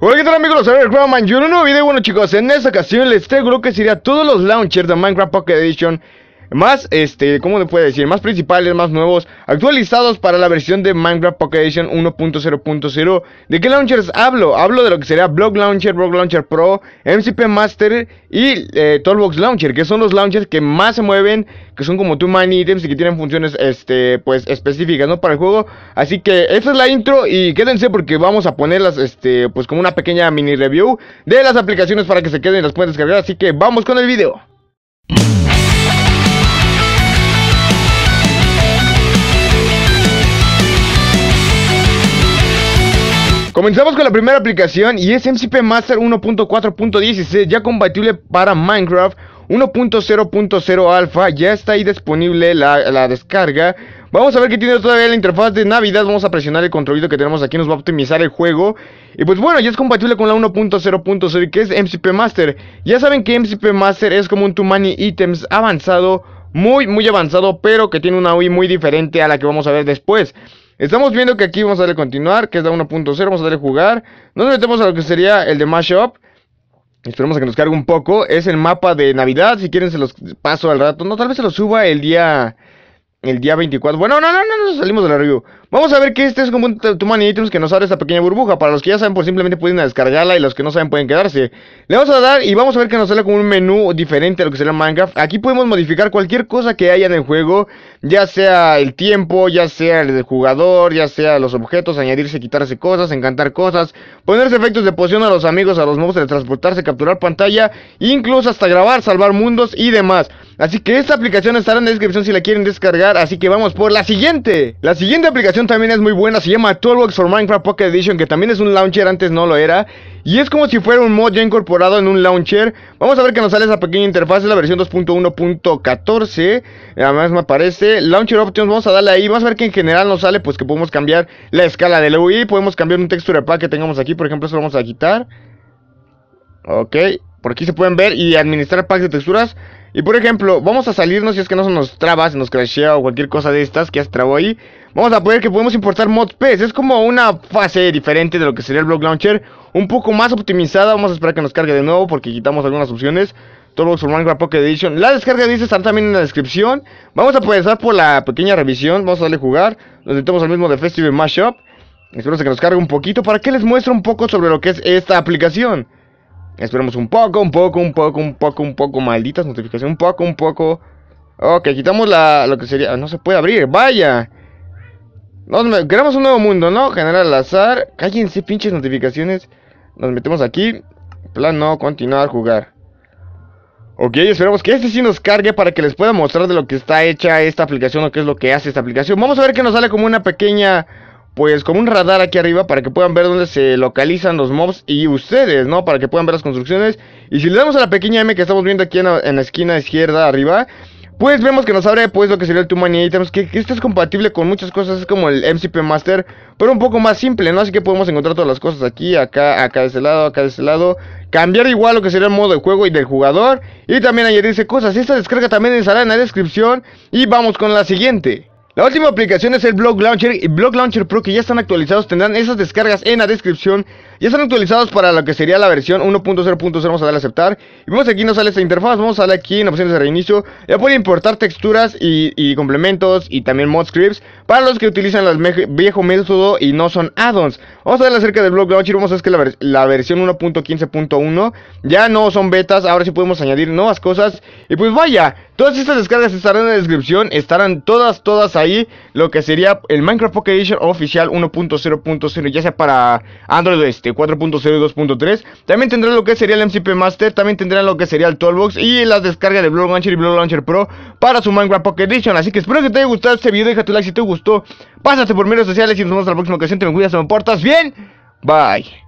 Hola qué tal amigos, soy el yo y un nuevo video, bueno chicos, en esta ocasión les traigo lo que sería todos los launchers de Minecraft Pocket Edition más, este, ¿cómo le puede decir? Más principales, más nuevos, actualizados para la versión de Minecraft Pocket Edition 1.0.0. ¿De qué launchers hablo? Hablo de lo que sería Block Launcher, Block Launcher Pro, MCP Master y eh, Launcher, que son los launchers que más se mueven, que son como two mine items y que tienen funciones, este, pues específicas, ¿no? Para el juego. Así que esta es la intro y quédense porque vamos a ponerlas, este, pues como una pequeña mini review de las aplicaciones para que se queden y las puedan descargar. Así que vamos con el video. Comenzamos con la primera aplicación y es MCP Master 1.4.16, ya compatible para Minecraft 1.0.0 Alpha, ya está ahí disponible la, la, descarga. Vamos a ver qué tiene todavía la interfaz de Navidad, vamos a presionar el controlito que tenemos aquí, nos va a optimizar el juego. Y pues bueno, ya es compatible con la 1.0.0 que es MCP Master. Ya saben que MCP Master es como un Too Many Items avanzado, muy muy avanzado, pero que tiene una UI muy diferente a la que vamos a ver después. Estamos viendo que aquí vamos a darle continuar, que es la 1.0, vamos a darle jugar. Nos metemos a lo que sería el de Mashup. Esperemos a que nos cargue un poco. Es el mapa de Navidad, si quieren se los paso al rato. No, tal vez se los suba el día el día 24. Bueno, no, no, no, no salimos de la review. Vamos a ver que este es como un Tumani Items que nos abre esta pequeña burbuja. Para los que ya saben, pues simplemente pueden descargarla y los que no saben pueden quedarse. Le vamos a dar y vamos a ver que nos sale como un menú diferente a lo que sería Minecraft. Aquí podemos modificar cualquier cosa que haya en el juego, ya sea el tiempo, ya sea el jugador, ya sea los objetos, añadirse, quitarse cosas, encantar cosas, ponerse efectos de poción a los amigos, a los monstruos, transportarse, capturar pantalla, incluso hasta grabar, salvar mundos y demás. Así que esta aplicación estará en la descripción si la quieren descargar. Así que vamos por la siguiente. La siguiente aplicación también es muy buena. Se llama Toolbox for Minecraft Pocket Edition, que también es un launcher, antes no lo era. Y es como si fuera un mod ya incorporado en un launcher. Vamos a ver que nos sale esa pequeña interfaz. Es la versión 2.1.14. Además me aparece. Launcher Options. Vamos a darle ahí. Vamos a ver que en general nos sale. Pues que podemos cambiar la escala del UI. Podemos cambiar un texture pack que tengamos aquí. Por ejemplo, eso lo vamos a quitar. Ok. Por aquí se pueden ver y administrar packs de texturas. Y por ejemplo, vamos a salirnos si es que no se nos traba, se nos crashea o cualquier cosa de estas que ya se ahí. Vamos a poder que podemos importar mods PES. Es como una fase diferente de lo que sería el Block Launcher. Un poco más optimizada. Vamos a esperar que nos cargue de nuevo porque quitamos algunas opciones. todo for Minecraft Pocket Edition. La descarga dice estar también en la descripción. Vamos a pasar por la pequeña revisión. Vamos a darle a jugar. Nos metemos al mismo de Festival Mashup. Espero que nos cargue un poquito para que les muestre un poco sobre lo que es esta aplicación. Esperemos un poco, un poco, un poco, un poco, un poco. Malditas notificaciones. Un poco, un poco. Ok, quitamos la, lo que sería... No se puede abrir, vaya. creamos un nuevo mundo, ¿no? General al azar. Cállense, pinches notificaciones. Nos metemos aquí. Plan no, continuar, jugar. Ok, esperamos que este sí nos cargue para que les pueda mostrar de lo que está hecha esta aplicación o qué es lo que hace esta aplicación. Vamos a ver que nos sale como una pequeña pues como un radar aquí arriba para que puedan ver dónde se localizan los mobs y ustedes, ¿no? Para que puedan ver las construcciones. Y si le damos a la pequeña M que estamos viendo aquí en la, esquina izquierda arriba, pues vemos que nos abre pues lo que sería el Tumani Items, que, que esto es compatible con muchas cosas, es como el MCP Master, pero un poco más simple, ¿no? Así que podemos encontrar todas las cosas aquí, acá, acá de este lado, acá de este lado. Cambiar igual lo que sería el modo de juego y del jugador. Y también dice cosas. Esta descarga también estará en la descripción. Y vamos con la siguiente. La última aplicación es el Blog Launcher y Blog Launcher Pro que ya están actualizados. Tendrán esas descargas en la descripción. Ya están actualizados para lo que sería la versión 1.0.0. Vamos a darle a aceptar. Y vemos aquí nos sale esta interfaz. Vamos a darle aquí en opciones de reinicio. Ya puede importar texturas y, complementos y también mod scripts para los que utilizan el viejo método y no son add-ons. Vamos a darle acerca del Blog Launcher. Vamos a ver que la, la versión 1.15.1 ya no son betas. Ahora sí podemos añadir nuevas cosas. Y pues vaya, todas estas descargas estarán en la descripción. Estarán todas, todas ahí lo que sería el Minecraft Pocket Edition oficial 1.0.0, ya sea para Android este 4.0 2.3. También tendrá lo que sería el MCP Master, también tendrá lo que sería el Toolbox y las descargas de Blog Launcher y Blog Launcher Pro para su Minecraft Pocket Edition. Así que espero que te haya gustado este video, deja tu like si te gustó, pásate por medios sociales y nos vemos en la próxima ocasión, te me cuidas, te me portas bien, bye.